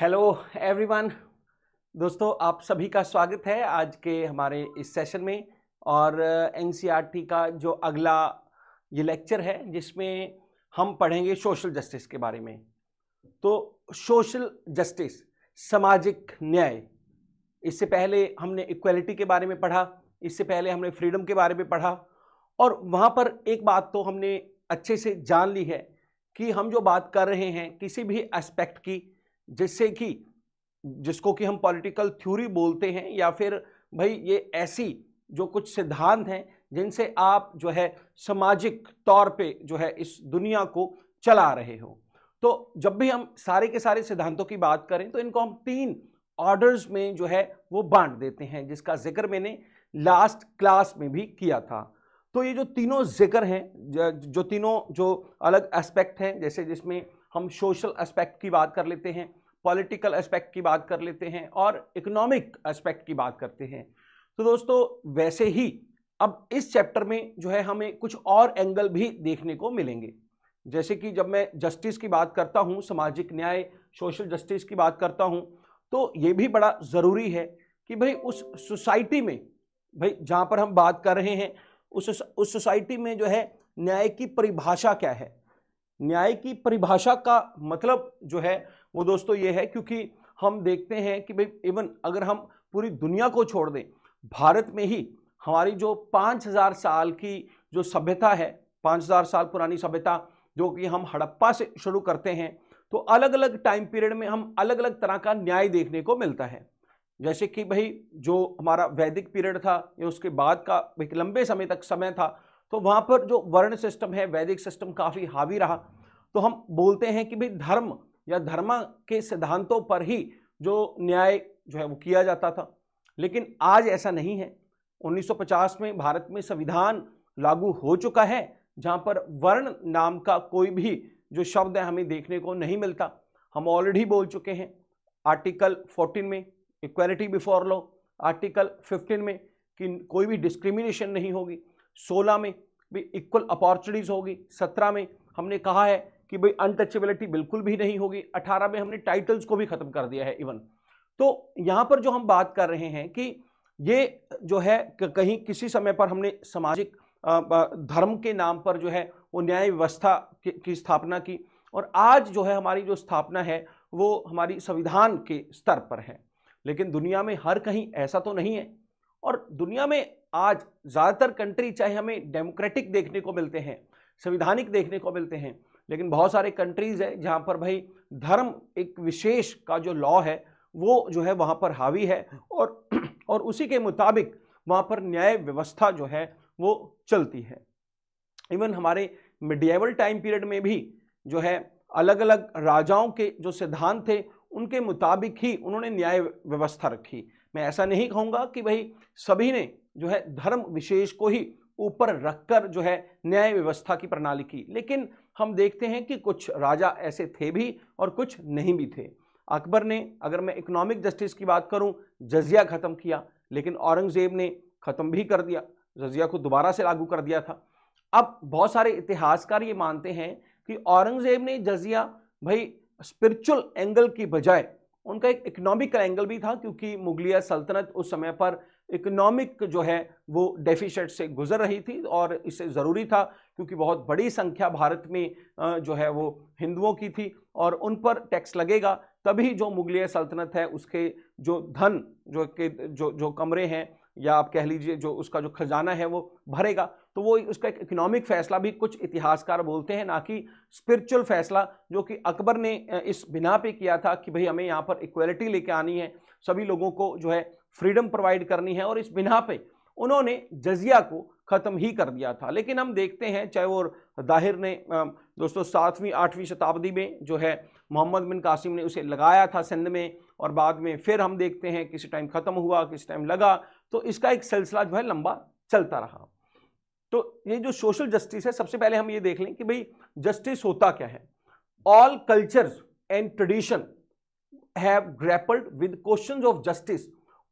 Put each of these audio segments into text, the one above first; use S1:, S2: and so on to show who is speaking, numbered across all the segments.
S1: Hello everyone दोस्तों आप सभी का स्वागत है आज के हमारे इस सेशन में और एन uh, e का जो अगला ये लेक्चर है जिसमें हम पढ़ेंगे सोशल जस्टिस के बारे में तो सोशल जस्टिस सामाजिक न्याय इससे पहले हमने इक्वलिटी के बारे में पढ़ा इससे पहले हमने फ्रीडम के बारे में पढ़ा और वहाँ पर एक बात तो हमने अच्छे से जान ली है कि हम जो बात कर रहे हैं किसी भी एस्पेक्ट की जिससे कि जिसको कि हम पॉलिटिकल थ्योरी बोलते हैं या फिर भाई ये ऐसी जो कुछ सिद्धांत हैं जिनसे आप जो है सामाजिक तौर पे जो है इस दुनिया को चला रहे हो तो जब भी हम सारे के सारे सिद्धांतों की बात करें तो इनको हम तीन ऑर्डर्स में जो है वो बांट देते हैं जिसका जिक्र मैंने लास्ट क्लास में भी किया था तो ये जो तीनों जिक्र हैं जो तीनों जो अलग एस्पेक्ट हैं जैसे जिसमें हम सोशल एस्पेक्ट की बात कर लेते हैं पॉलिटिकल एस्पेक्ट की बात कर लेते हैं और इकोनॉमिक एस्पेक्ट की बात करते हैं तो दोस्तों वैसे ही अब इस चैप्टर में जो है हमें कुछ और एंगल भी देखने को मिलेंगे जैसे कि जब मैं जस्टिस की बात करता हूँ सामाजिक न्याय सोशल जस्टिस की बात करता हूँ तो ये भी बड़ा ज़रूरी है कि भाई उस सोसाइटी में भाई जहाँ पर हम बात कर रहे हैं उस उस सोसाइटी में जो है न्याय की परिभाषा क्या है न्याय की परिभाषा का मतलब जो है वो दोस्तों ये है क्योंकि हम देखते हैं कि भाई इवन अगर हम पूरी दुनिया को छोड़ दें भारत में ही हमारी जो 5000 साल की जो सभ्यता है 5000 साल पुरानी सभ्यता जो कि हम हड़प्पा से शुरू करते हैं तो अलग अलग टाइम पीरियड में हम अलग अलग तरह का न्याय देखने को मिलता है जैसे कि भाई जो हमारा वैदिक पीरियड था या उसके बाद का एक लंबे समय तक समय था तो वहाँ पर जो वर्ण सिस्टम है वैदिक सिस्टम काफ़ी हावी रहा तो हम बोलते हैं कि भाई धर्म या धर्म के सिद्धांतों पर ही जो न्याय जो है वो किया जाता था लेकिन आज ऐसा नहीं है 1950 में भारत में संविधान लागू हो चुका है जहाँ पर वर्ण नाम का कोई भी जो शब्द है हमें देखने को नहीं मिलता हम ऑलरेडी बोल चुके हैं आर्टिकल 14 में इक्वेलिटी बिफोर लॉ आर्टिकल 15 में कि कोई भी डिस्क्रिमिनेशन नहीं होगी 16 में भी इक्वल अपॉर्चुनिटीज़ होगी 17 में हमने कहा है कि भाई अनटचेबिलिटी बिल्कुल भी नहीं होगी 18 में हमने टाइटल्स को भी खत्म कर दिया है इवन तो यहाँ पर जो हम बात कर रहे हैं कि ये जो है कहीं किसी समय पर हमने सामाजिक धर्म के नाम पर जो है वो न्याय व्यवस्था की स्थापना की और आज जो है हमारी जो स्थापना है वो हमारी संविधान के स्तर पर है लेकिन दुनिया में हर कहीं ऐसा तो नहीं है और दुनिया में आज ज़्यादातर कंट्री चाहे हमें डेमोक्रेटिक देखने को मिलते हैं संविधानिक देखने को मिलते हैं लेकिन बहुत सारे कंट्रीज़ हैं जहाँ पर भाई धर्म एक विशेष का जो लॉ है वो जो है वहाँ पर हावी है और और उसी के मुताबिक वहाँ पर न्याय व्यवस्था जो है वो चलती है इवन हमारे मिडियावल टाइम पीरियड में भी जो है अलग अलग राजाओं के जो सिद्धांत थे उनके मुताबिक ही उन्होंने न्याय व्यवस्था रखी मैं ऐसा नहीं कहूँगा कि भाई सभी ने जो है धर्म विशेष को ही ऊपर रखकर जो है न्याय व्यवस्था की प्रणाली की लेकिन हम देखते हैं कि कुछ राजा ऐसे थे भी और कुछ नहीं भी थे अकबर ने अगर मैं इकोनॉमिक जस्टिस की बात करूं जजिया ख़त्म किया लेकिन औरंगज़ेब ने ख़त्म भी कर दिया जजिया को दोबारा से लागू कर दिया था अब बहुत सारे इतिहासकार ये मानते हैं कि औरंगज़ेब ने जजिया भाई स्पिरिचुअल एंगल की बजाय उनका एक इकोनॉमिकल एंगल भी था क्योंकि मुगलिया सल्तनत उस समय पर इकोनॉमिक जो है वो डेफिशिएट से गुजर रही थी और इसे ज़रूरी था क्योंकि बहुत बड़ी संख्या भारत में जो है वो हिंदुओं की थी और उन पर टैक्स लगेगा तभी जो मुगलिया सल्तनत है उसके जो धन जो के जो जो कमरे हैं या आप कह लीजिए जो उसका जो खजाना है वो भरेगा तो वो उसका एक इकोनॉमिक फैसला भी कुछ इतिहासकार बोलते हैं ना कि स्पिरिचुअल फैसला जो कि अकबर ने इस बिना पे किया था कि भाई हमें यहाँ पर इक्वलिटी लेके आनी है सभी लोगों को जो है फ्रीडम प्रोवाइड करनी है और इस बिना पे उन्होंने जजिया को ख़त्म ही कर दिया था लेकिन हम देखते हैं चाहे वो दाहिर ने दोस्तों सातवीं आठवीं शताब्दी में जो है मोहम्मद बिन कासिम ने उसे लगाया था सिंध में और बाद में फिर हम देखते हैं किसी टाइम ख़त्म हुआ किसी टाइम लगा तो इसका एक सिलसिला जो है लंबा चलता रहा तो ये जो सोशल जस्टिस है सबसे पहले हम ये देख लें कि भाई जस्टिस होता क्या है all cultures and tradition have grappled with questions of justice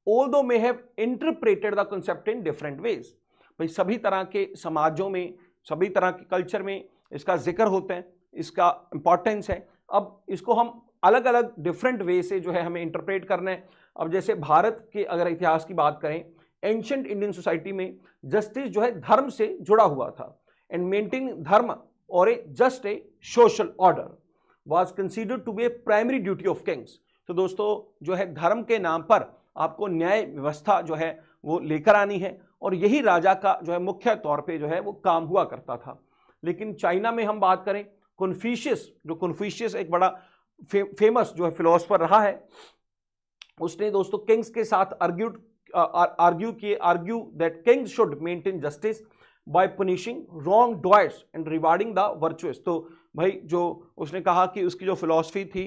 S1: though may have interpreted the concept in different ways भाई सभी तरह के समाजों में सभी तरह के कल्चर में इसका जिक्र होता है इसका इंपॉर्टेंस है अब इसको हम अलग अलग डिफरेंट वे से जो है हमें इंटरप्रेट करना है अब जैसे भारत के अगर इतिहास की बात करें एंशंट इंडियन सोसाइटी में जस्टिस जो है धर्म से जुड़ा हुआ था एंड मेंटेन धर्म और a just a social order was considered to be a primary duty of kings तो दोस्तों जो है धर्म के नाम पर आपको न्याय व्यवस्था जो है वो लेकर आनी है और यही राजा का जो है मुख्य तौर पे जो है वो काम हुआ करता था लेकिन चाइना में हम बात करें कन्फ्यूशियस जो कन्फ्यूशियस एक बड़ा फे, फेमस जो है फिलोसफर रहा है उसने दोस्तों किंग्स के साथ आर्ग्यू आर्ग्यू किए argue that kings should maintain justice by punishing wrong doers and rewarding the virtuous तो भाई जो उसने कहा कि उसकी जो फिलोसफी थी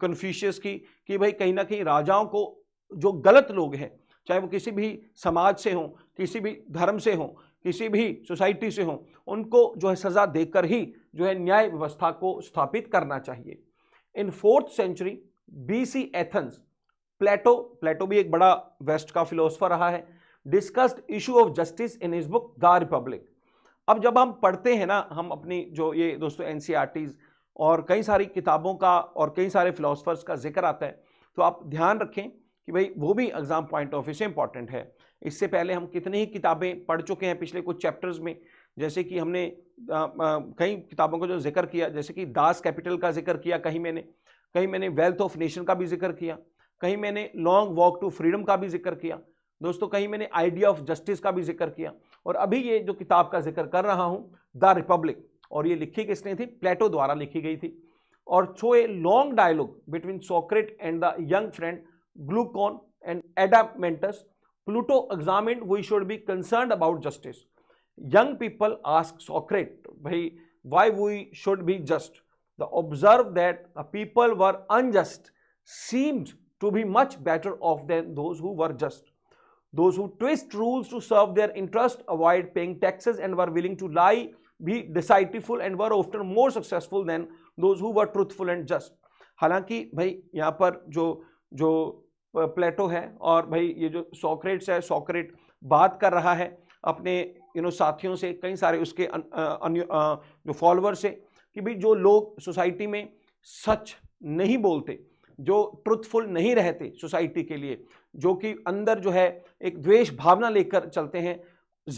S1: कन्फ्यूशियस की कि भाई कहीं ना कहीं राजाओं को जो गलत लोग हैं चाहे वो किसी भी समाज से हों किसी भी धर्म से हों किसी भी सोसाइटी से हों उनको जो है सज़ा देकर ही जो है न्याय व्यवस्था को स्थापित करना चाहिए in fourth century B C Athens Plato Plato भी एक बड़ा वेस्ट का फिलोसफर रहा है discussed issue of justice in his book the Republic अब जब हम पढ़ते हैं ना हम अपनी जो ये दोस्तों एन e और कई सारी किताबों का और कई सारे फिलोसफर्स का जिक्र आता है तो आप ध्यान रखें कि भाई वो भी एग्ज़ाम पॉइंट ऑफ व्यू से इंपॉर्टेंट है इससे पहले हम कितनी ही किताबें पढ़ चुके हैं पिछले कुछ चैप्टर्स में जैसे कि हमने कई किताबों का जो जिक्र किया जैसे कि दास कैपिटल का जिक्र किया कहीं मैंने कहीं मैंने वेल्थ ऑफ नेशन का भी जिक्र किया कहीं मैंने लॉन्ग वॉक टू फ्रीडम का भी जिक्र किया दोस्तों कहीं मैंने आइडिया ऑफ जस्टिस का भी जिक्र किया और अभी ये जो किताब का जिक्र कर रहा हूँ द रिपब्लिक और ये लिखी किसने थी प्लेटो द्वारा लिखी गई थी और छो a long dialogue between Socrates and the young friend Glucon and Adamantus, Pluto examined we should be concerned about justice. Young people ask Socrates why we should be just. The observe that the people were unjust seemed to be much better off than those who were just. Those who twist rules to serve their interest, avoid paying taxes and were willing to lie, be deceitful and were often more successful than those who were truthful and just. हालांकि भाई यहाँ पर जो जो प्लेटो है और भाई ये जो सॉक्रेट्स है सॉक्रेट बात कर रहा है अपने यू नो साथियों से कई सारे उसके अन, जो फॉलोअर्स से कि भाई जो लोग सोसाइटी में सच नहीं बोलते जो ट्रुथफुल नहीं रहते सोसाइटी के लिए जो कि अंदर जो है एक द्वेष भावना लेकर चलते हैं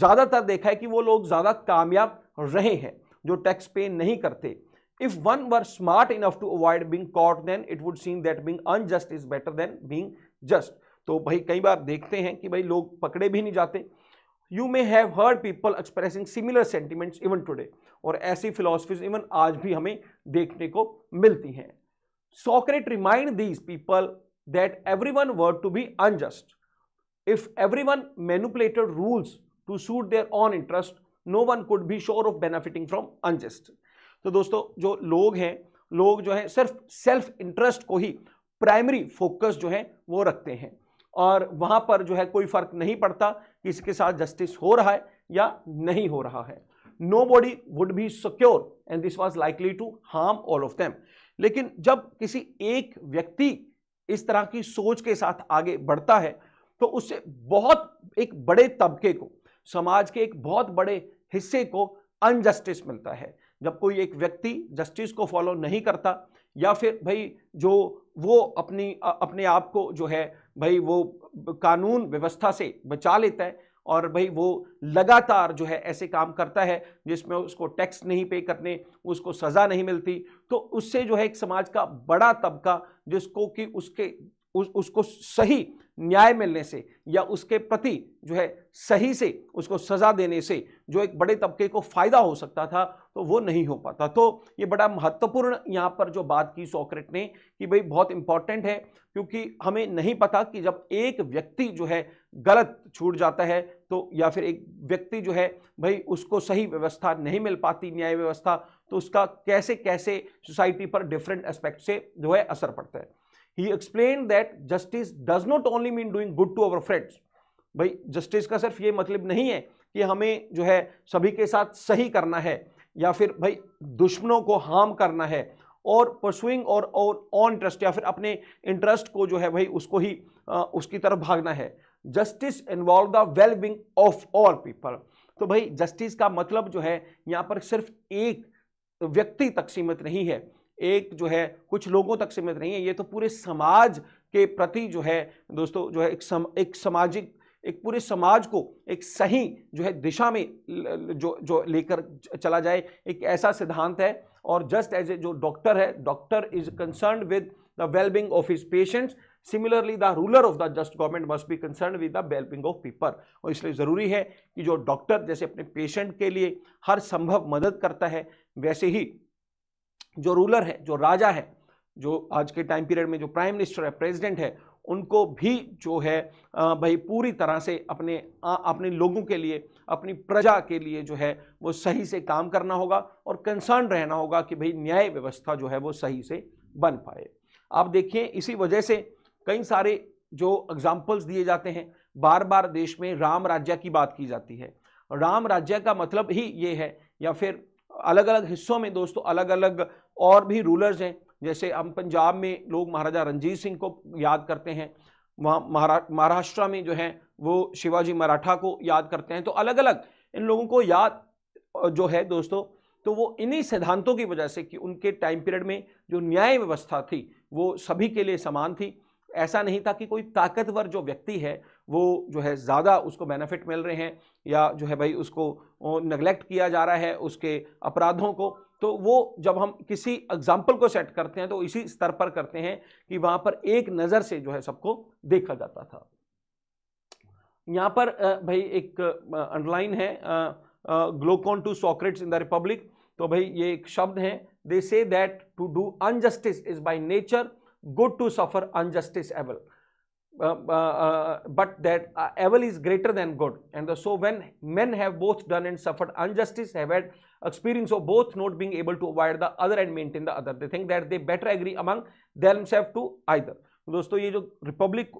S1: ज़्यादातर देखा है कि वो लोग ज़्यादा कामयाब रहे हैं जो टैक्स पे नहीं करते if one were smart enough to avoid being caught then it would seem that being unjust is better than being just तो भाई कई बार देखते हैं कि भाई लोग पकड़े भी नहीं जाते you may have heard people expressing similar sentiments even today और ऐसी फिलोसफीज इवन आज भी हमें देखने को मिलती हैं Socrates remind these people that everyone were to be unjust if everyone manipulated rules to suit their own interest no one could be sure of benefiting from unjust तो दोस्तों जो लोग हैं लोग जो है सिर्फ सेल्फ इंटरेस्ट को ही प्राइमरी फोकस जो है वो रखते हैं और वहाँ पर जो है कोई फर्क नहीं पड़ता कि इसके साथ जस्टिस हो रहा है या नहीं हो रहा है nobody would be secure and this was likely to harm all of them लेकिन जब किसी एक व्यक्ति इस तरह की सोच के साथ आगे बढ़ता है तो उससे बहुत एक बड़े तबके को समाज के एक बहुत बड़े हिस्से को अनजस्टिस मिलता है जब कोई एक व्यक्ति जस्टिस को फॉलो नहीं करता या फिर भाई जो वो अपनी अपने आप को जो है भाई वो कानून व्यवस्था से बचा लेता है और भाई वो लगातार जो है ऐसे काम करता है जिसमें उसको टैक्स नहीं पे करने उसको सज़ा नहीं मिलती तो उससे जो है एक समाज का बड़ा तबका जिसको कि उसके उस उसको सही न्याय मिलने से या उसके प्रति जो है सही से उसको सज़ा देने से जो एक बड़े तबके को फ़ायदा हो सकता था तो वो नहीं हो पाता तो ये बड़ा महत्वपूर्ण यहाँ पर जो बात की सॉक्रेट ने कि भाई बहुत इंपॉर्टेंट है क्योंकि हमें नहीं पता कि जब एक व्यक्ति जो है गलत छूट जाता है तो या फिर एक व्यक्ति जो है भाई उसको सही व्यवस्था नहीं मिल पाती न्याय व्यवस्था तो उसका कैसे कैसे सोसाइटी पर डिफरेंट एस्पेक्ट से जो है असर पड़ता है ही explain that justice does not only mean doing good to our friends भाई जस्टिस का सिर्फ ये मतलब नहीं है कि हमें जो है सभी के साथ सही करना है या फिर भाई दुश्मनों को हार्म करना है और परसुइंग और ऑन ट्रस्ट या फिर अपने इंटरेस्ट को जो है भाई उसको ही आ, उसकी तरफ भागना है justice involve the wellbeing of all people तो भाई जस्टिस का मतलब जो है यहाँ पर सिर्फ एक व्यक्ति तक सीमित नहीं है एक जो है कुछ लोगों तक सीमित नहीं है ये तो पूरे समाज के प्रति जो है दोस्तों जो है एक सम, एक सामाजिक एक पूरे समाज को एक सही जो है दिशा में जो जो लेकर चला जाए एक ऐसा सिद्धांत है और जस्ट एज ए जो डॉक्टर है doctor is concern with the wellbeing of his patients similarly the ruler of the just government must be concern with the wellbeing of people और इसलिए ज़रूरी है कि जो डॉक्टर जैसे अपने पेशेंट के लिए हर संभव मदद करता है वैसे ही जो रूलर है जो राजा है जो आज के टाइम पीरियड में जो प्राइम मिनिस्टर है प्रेसिडेंट है उनको भी जो है भाई पूरी तरह से अपने अपने लोगों के लिए अपनी प्रजा के लिए जो है वो सही से काम करना होगा और कंसर्न रहना होगा कि भाई न्याय व्यवस्था जो है वो सही से बन पाए आप देखिए इसी वजह से कई सारे जो एग्जाम्पल्स दिए जाते हैं बार बार देश में राम राज्य की बात की जाती है राम राज्य का मतलब ही ये है या फिर अलग अलग हिस्सों में दोस्तों अलग अलग और भी रूलर्स हैं जैसे हम पंजाब में लोग महाराजा रंजीत सिंह को याद करते हैं वहाँ महारा महाराष्ट्र में जो है वो शिवाजी मराठा को याद करते हैं तो अलग अलग इन लोगों को याद जो है दोस्तों तो वो इन्हीं सिद्धांतों की वजह से कि उनके टाइम पीरियड में जो न्याय व्यवस्था थी वो सभी के लिए समान थी ऐसा नहीं था कि कोई ताकतवर जो व्यक्ति है वो जो है ज़्यादा उसको बेनिफिट मिल रहे हैं या जो है भाई उसको नगलेक्ट किया जा रहा है उसके अपराधों को तो वो जब हम किसी एग्जाम्पल को सेट करते हैं तो इसी स्तर पर करते हैं कि वहाँ पर एक नज़र से जो है सबको देखा जाता था यहाँ पर भाई एक अंडरलाइन है Glaucon to Socrates in the Republic तो भाई ये एक शब्द है they say that to do injustice is by nature good to suffer injustice evil but that uh, evil is greater than good. And the, so when men have both done and suffered injustice, have had experience of both not being able to avoid the other and maintain the other. They think that they better agree among themselves to either. दोस्तों ये जो Republic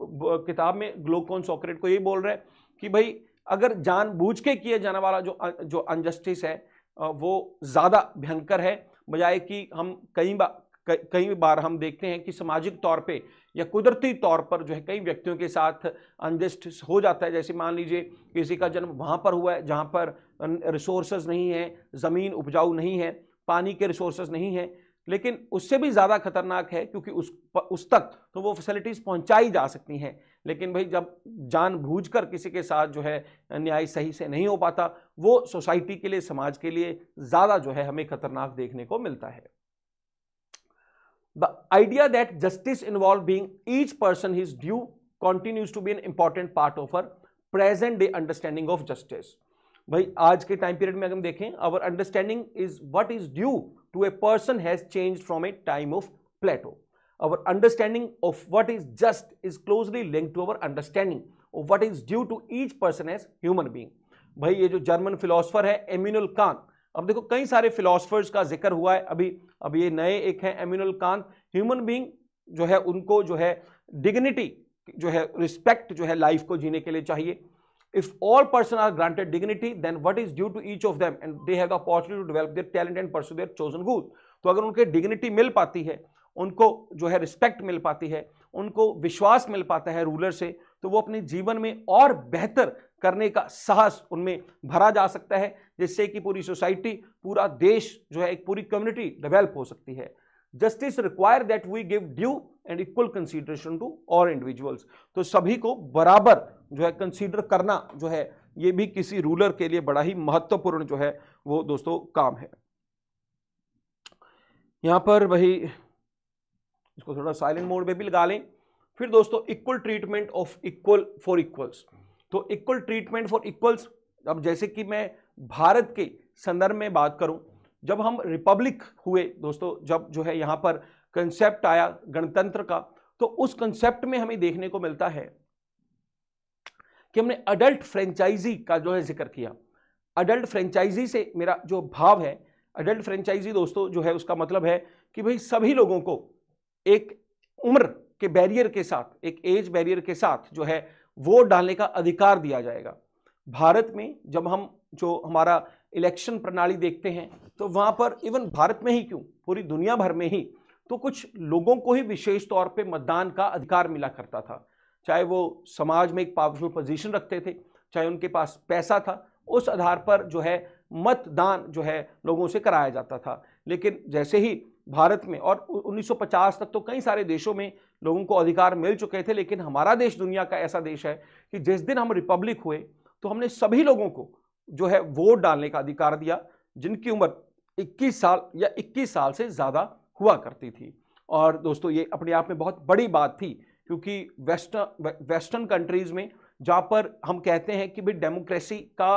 S1: किताब में ग्लोकोन सोक्रेट को यही बोल रहे हैं कि भाई अगर जानबूझ के किए जाने वाला जो जो अनजस्टिस है वो ज़्यादा भयंकर है बजाय कि हम कई बार कई बार हम देखते हैं कि सामाजिक तौर पे या कुदरती तौर पर जो है कई व्यक्तियों के साथ अनजस्ट हो जाता है जैसे मान लीजिए किसी का जन्म वहाँ पर हुआ है जहाँ पर रिसोर्सेज नहीं है ज़मीन उपजाऊ नहीं है पानी के रिसोर्सेज नहीं है लेकिन उससे भी ज़्यादा खतरनाक है क्योंकि उस उस तक तो वो फैसिलिटीज़ पहुँचाई जा सकती हैं लेकिन भाई जब कर किसी के साथ जो है न्याय सही से नहीं हो पाता वो सोसाइटी के लिए समाज के लिए ज़्यादा जो है हमें खतरनाक देखने को मिलता है The idea that justice involving each person his due continues to be an important part of our present day understanding of justice. By aaj ke time period mein dekhen, our understanding is what is due to a person has changed from a time of Plato. Our understanding of what is just is closely linked to our understanding of what is due to each person as human being. भाई ये German philosopher philosopher है एम्यूनल अब देखो कई सारे philosophers का जिक्र हुआ है अभी अब ये नए एक हैं एम्यूनल कांत ह्यूमन बींग जो है उनको जो है डिग्निटी जो है रिस्पेक्ट जो है लाइफ को जीने के लिए चाहिए if all person are granted dignity then what is due to each of them and they have opportunity to develop their talent and pursue their chosen good तो अगर उनके डिग्निटी मिल पाती है उनको जो है रिस्पेक्ट मिल पाती है उनको विश्वास मिल पाता है रूलर से तो वो अपने जीवन में और बेहतर करने का साहस उनमें भरा जा सकता है जिससे कि पूरी सोसाइटी पूरा देश जो है एक पूरी कम्युनिटी डेवलप हो सकती है justice require that we give due and equal consideration to all individuals तो सभी को बराबर जो है कंसीडर करना जो है ये भी किसी रूलर के लिए बड़ा ही महत्वपूर्ण जो है वो दोस्तों काम है यहां पर वही इसको थोड़ा साइलेंट मोड में भी लगा लें फिर दोस्तों equal treatment of equal for equals तो इक्वल ट्रीटमेंट फॉर इक्वल्स अब जैसे कि मैं भारत के संदर्भ में बात करूं जब हम रिपब्लिक हुए दोस्तों जब जो है यहां पर कंसेप्ट आया गणतंत्र का तो उस कंसेप्ट में हमें देखने को मिलता है कि हमने अडल्ट फ्रेंचाइजी का जो है जिक्र किया अडल्ट फ्रेंचाइजी से मेरा जो भाव है अडल्ट फ्रेंचाइजी दोस्तों जो है उसका मतलब है कि भाई सभी लोगों को एक उम्र के बैरियर के साथ एक एज बैरियर के साथ जो है वोट डालने का अधिकार दिया जाएगा भारत में जब हम जो हमारा इलेक्शन प्रणाली देखते हैं तो वहाँ पर इवन भारत में ही क्यों पूरी दुनिया भर में ही तो कुछ लोगों को ही विशेष तौर पे मतदान का अधिकार मिला करता था चाहे वो समाज में एक पावरफुल पोजीशन रखते थे चाहे उनके पास पैसा था उस आधार पर जो है मतदान जो है लोगों से कराया जाता था लेकिन जैसे ही भारत में और 1950 तक तो कई सारे देशों में लोगों को अधिकार मिल चुके थे लेकिन हमारा देश दुनिया का ऐसा देश है कि जिस दिन हम रिपब्लिक हुए तो हमने सभी लोगों को जो है वोट डालने का अधिकार दिया जिनकी उम्र 21 साल या 21 साल से ज़्यादा हुआ करती थी और दोस्तों ये अपने आप में बहुत बड़ी बात थी क्योंकि वेस्ट वेस्टर्न कंट्रीज़ में जहाँ पर हम कहते हैं कि भाई डेमोक्रेसी का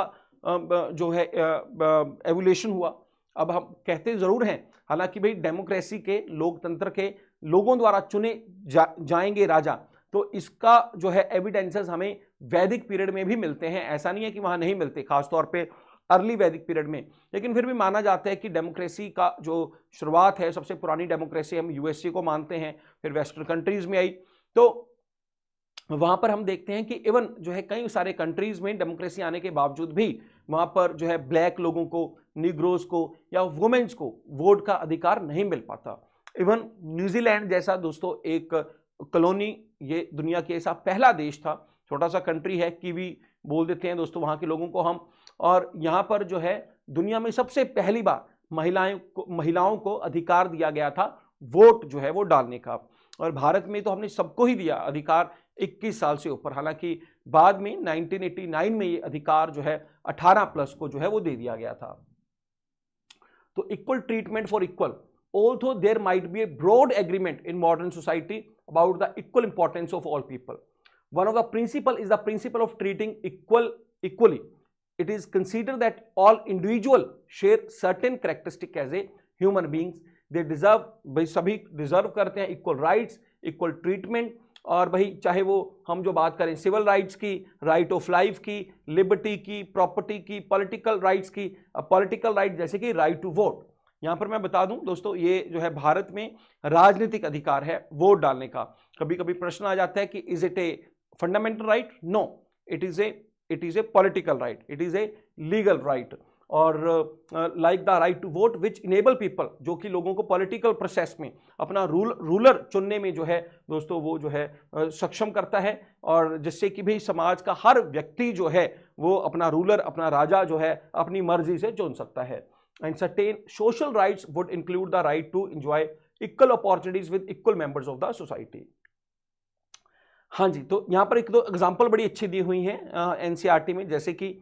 S1: जो है एवोल्यूशन हुआ अब हम कहते ज़रूर हैं हालांकि भाई डेमोक्रेसी के लोकतंत्र के लोगों द्वारा चुने जा, जाएंगे राजा तो इसका जो है एविडेंसेस हमें वैदिक पीरियड में भी मिलते हैं ऐसा नहीं है कि वहाँ नहीं मिलते खासतौर पर अर्ली वैदिक पीरियड में लेकिन फिर भी माना जाता है कि डेमोक्रेसी का जो शुरुआत है सबसे पुरानी डेमोक्रेसी हम यूएसए को मानते हैं फिर वेस्टर्न कंट्रीज़ में आई तो वहां पर हम देखते हैं कि इवन जो है कई सारे कंट्रीज़ में डेमोक्रेसी आने के बावजूद भी वहाँ पर जो है ब्लैक लोगों को निग्रोज को या वुमेन्स को वोट का अधिकार नहीं मिल पाता इवन न्यूजीलैंड जैसा दोस्तों एक कॉलोनी ये दुनिया के ऐसा पहला देश था छोटा सा कंट्री है कि भी बोल देते हैं दोस्तों वहाँ के लोगों को हम और यहाँ पर जो है दुनिया में सबसे पहली बार महिलाएं को महिलाओं को अधिकार दिया गया था वोट जो है वो डालने का और भारत में तो हमने सबको ही दिया अधिकार 21 साल से ऊपर हालांकि बाद में 1989 में ये अधिकार जो है 18 प्लस को जो है वो दे दिया गया था तो equal treatment for equal although there might be a broad agreement in modern society about the equal importance of all people one of the principle is the principle of treating equal equally it is consider that all individual share certain characteristic as a human beings they deserve सभी deserve करते हैं equal rights equal treatment और भाई चाहे वो हम जो बात करें सिविल राइट्स की राइट ऑफ लाइफ की लिबर्टी की प्रॉपर्टी की पॉलिटिकल राइट्स की पॉलिटिकल राइट जैसे कि राइट टू वोट यहाँ पर मैं बता दूं दोस्तों ये जो है भारत में राजनीतिक अधिकार है वोट डालने का कभी कभी प्रश्न आ जाता है कि is it a fundamental right no it is a it is a political right it is a legal right और like the right to vote which enable people जो कि लोगों को पॉलिटिकल प्रोसेस में अपना रूल रूलर चुनने में जो है दोस्तों वो जो है सक्षम करता है और जिससे कि भाई समाज का हर व्यक्ति जो है वो अपना रूलर अपना राजा जो है अपनी मर्जी से चुन सकता है and certain social rights would include the right to enjoy equal opportunities with equal members of the society हाँ जी तो यहाँ पर एक दो एग्जाम्पल बड़ी अच्छी दी हुई हैं एन e में जैसे कि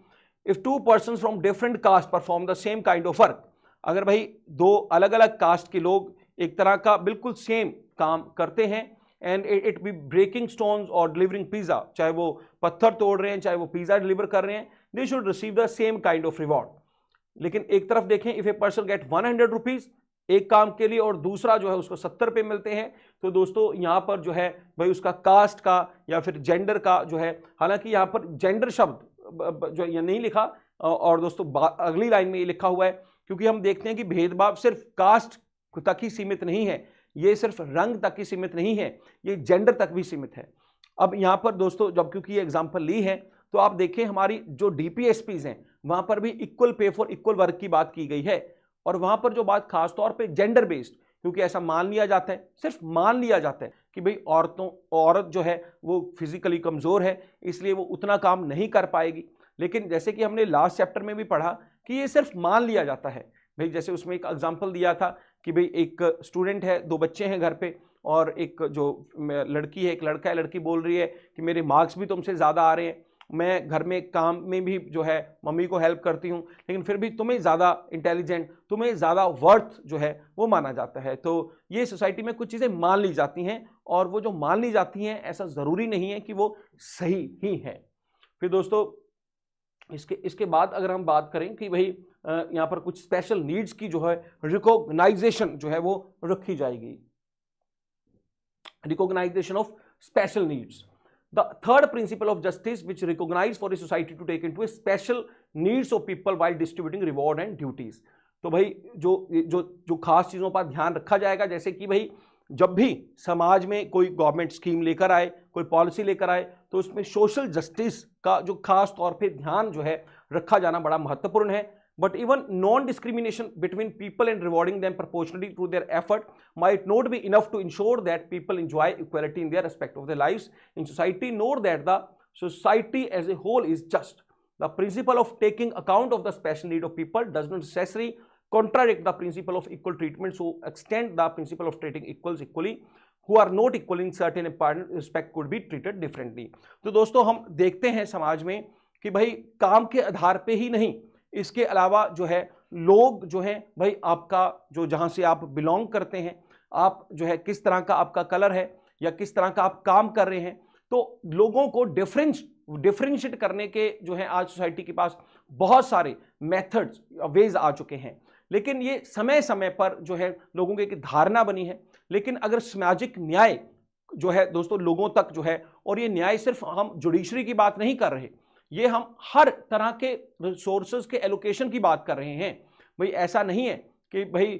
S1: if two person from different caste perform the same kind of work अगर भाई दो अलग अलग कास्ट के लोग एक तरह का बिल्कुल सेम काम करते हैं and it be breaking stones और डिलीवरिंग पिज्ज़ा चाहे वो पत्थर तोड़ रहे हैं चाहे वो पिज़्ज़ा डिलीवर कर रहे हैं they should receive the same kind of reward लेकिन एक तरफ देखें if a person get one hundred rupees एक काम के लिए और दूसरा जो है उसको सत्तर पे मिलते हैं तो दोस्तों यहाँ पर जो है भाई उसका कास्ट का या फिर जेंडर का जो है हालांकि यहाँ पर जेंडर शब्द जो ये नहीं लिखा और दोस्तों अगली लाइन में ये लिखा हुआ है क्योंकि हम देखते हैं कि भेदभाव सिर्फ कास्ट तक ही सीमित नहीं है ये सिर्फ रंग तक ही सीमित नहीं है ये जेंडर तक भी सीमित है अब यहाँ पर दोस्तों जब क्योंकि ये एग्जाम्पल ली है तो आप देखें हमारी जो डी हैं वहाँ पर भी equal pay for equal work की बात की गई है और वहाँ पर जो बात खासतौर पर जेंडर बेस्ड क्योंकि ऐसा मान लिया जाता है सिर्फ मान लिया जाता है कि भाई औरतों औरत जो है वो फिज़िकली कमज़ोर है इसलिए वो उतना काम नहीं कर पाएगी लेकिन जैसे कि हमने लास्ट चैप्टर में भी पढ़ा कि ये सिर्फ मान लिया जाता है भाई जैसे उसमें एक एग्जाम्पल दिया था कि भाई एक स्टूडेंट है दो बच्चे हैं घर पे और एक जो लड़की है एक लड़का है लड़की बोल रही है कि मेरे मार्क्स भी तुमसे ज़्यादा आ रहे हैं मैं घर में काम में भी जो है मम्मी को हेल्प करती हूँ लेकिन फिर भी तुम्हें ज़्यादा इंटेलिजेंट तुम्हें ज़्यादा वर्थ जो है वो माना जाता है तो ये सोसाइटी में कुछ चीज़ें मान ली जाती हैं और वो जो मान ली जाती हैं ऐसा ज़रूरी नहीं है कि वो सही ही है फिर दोस्तों इसके इसके बाद अगर हम बात करें कि भाई यहाँ पर कुछ स्पेशल नीड्स की जो है रिकॉग्नाइजेशन जो है वो रखी जाएगी recognisation of special needs third principle of justice which which for a society to take into a special needs of people while distributing reward and duties तो भाई जो जो जो खास चीज़ों पर ध्यान रखा जाएगा जैसे कि भाई जब भी समाज में कोई गवर्नमेंट स्कीम लेकर आए कोई पॉलिसी लेकर आए तो उसमें सोशल जस्टिस का जो खास तौर पे ध्यान जो है रखा जाना बड़ा महत्वपूर्ण है but even non discrimination between people and rewarding them proportionally to their effort may it not be enough to ensure that people enjoy equality in their respect of the life in society nor that the society as a whole is just the principle of taking account of the special need of people does not necessary contradict the principle of equal treatment so extend the principle of treating equals equally who are not equal in certain respect could be treated differently to so, dosto hum dekhte hain samaj mein ki bhai kaam ke aadhar pe hi nahi iske alawa jo hai log jo hai bhai aapka jo jahan se aap belong karte hain aap jo hai kis tarah ka aapka color hai या किस तरह का आप काम कर रहे हैं तो लोगों को डिफरेंस डिफरेंशिएट करने के जो है आज सोसाइटी के पास बहुत सारे मेथड्स वेज आ चुके हैं लेकिन ये समय समय पर जो है लोगों की एक धारणा बनी है लेकिन अगर सामाजिक न्याय जो है दोस्तों लोगों तक जो है और ये न्याय सिर्फ हम जुडिशरी की बात नहीं कर रहे ये हम हर तरह के रिसोर्सेज के एलोकेशन की बात कर रहे हैं भाई ऐसा नहीं है कि भाई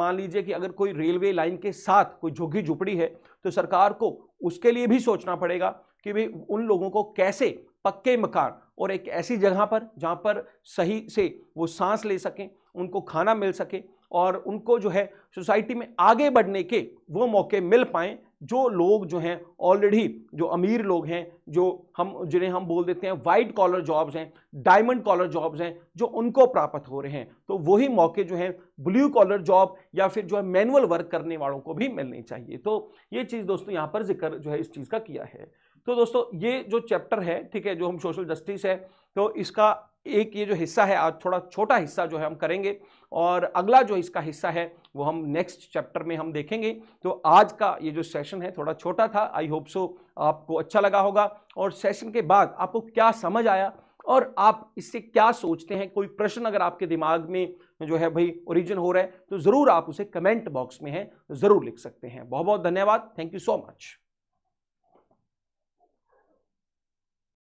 S1: मान लीजिए कि अगर कोई रेलवे लाइन के साथ कोई झुग्गी झुपड़ी है तो सरकार को उसके लिए भी सोचना पड़ेगा कि भाई उन लोगों को कैसे पक्के मकान और एक ऐसी जगह पर जहाँ पर सही से वो सांस ले सकें उनको खाना मिल सके और उनको जो है सोसाइटी में आगे बढ़ने के वो मौके मिल पाएँ जो लोग जो हैं ऑलरेडी जो अमीर लोग हैं जो हम जिन्हें हम बोल देते हैं वाइट कॉलर जॉब्स हैं डायमंड कॉलर जॉब्स हैं जो उनको प्राप्त हो रहे हैं तो वही मौके जो हैं ब्लू कॉलर जॉब या फिर जो है मैनुअल वर्क करने वालों को भी मिलने चाहिए तो ये चीज़ दोस्तों यहाँ पर जिक्र जो है इस चीज़ का किया है तो दोस्तों ये जो चैप्टर है ठीक है जो हम सोशल जस्टिस है तो इसका एक ये जो हिस्सा है आज थोड़ा छोटा हिस्सा जो है हम करेंगे और अगला जो इसका हिस्सा है वो हम नेक्स्ट चैप्टर में हम देखेंगे तो आज का ये जो सेशन है थोड़ा छोटा था आई होप सो आपको अच्छा लगा होगा और सेशन के बाद आपको क्या समझ आया और आप इससे क्या सोचते हैं कोई प्रश्न अगर आपके दिमाग में जो है भाई ओरिजिन हो रहा है तो ज़रूर आप उसे कमेंट बॉक्स में है ज़रूर लिख सकते हैं बहुत बहुत धन्यवाद थैंक यू सो मच